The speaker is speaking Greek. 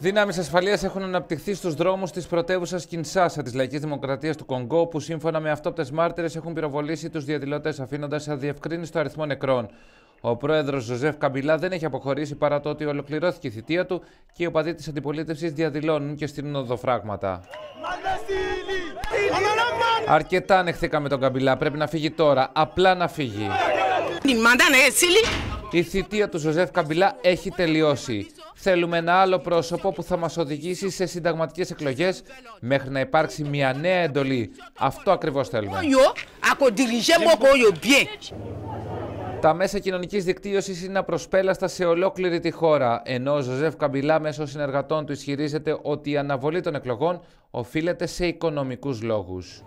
Δύνάμει ασφαλείας έχουν αναπτυχθεί στους δρόμους της πρωτεύουσας Κινσάσα της Λαϊκής Δημοκρατίας του Κονγκό, που σύμφωνα με αυτόπτε μάρτυρες έχουν πυροβολήσει τους διαδηλωτές, αφήνοντας στο αριθμό νεκρών. Ο πρόεδρος Ζωζεφ Καμπιλά δεν έχει αποχωρήσει παρά το ότι ολοκληρώθηκε η θητεία του και οι οπαδοί της αντιπολίτευσης διαδηλώνουν και στην οδοφράγματα. Αρκετά ανεχθήκαμε τον Καμπιλά. Πρέπει να φύγει τώρα. Απλά να φύγει. Ε, η θητεία του Ζωζεφ Καμπιλά έχει τελειώσει. Θέλουμε ένα άλλο πρόσωπο που θα μας οδηγήσει σε συνταγματικές εκλογές μέχρι να υπάρξει μια νέα εντολή. Αυτό ακριβώς θέλουμε. Τα μέσα κοινωνικής δικτύωσης είναι απροσπέλαστα σε ολόκληρη τη χώρα, ενώ ο Ζωζεφ Καμπιλά μέσω συνεργατών του ισχυρίζεται ότι η αναβολή των εκλογών οφείλεται σε οικονομικούς λόγους.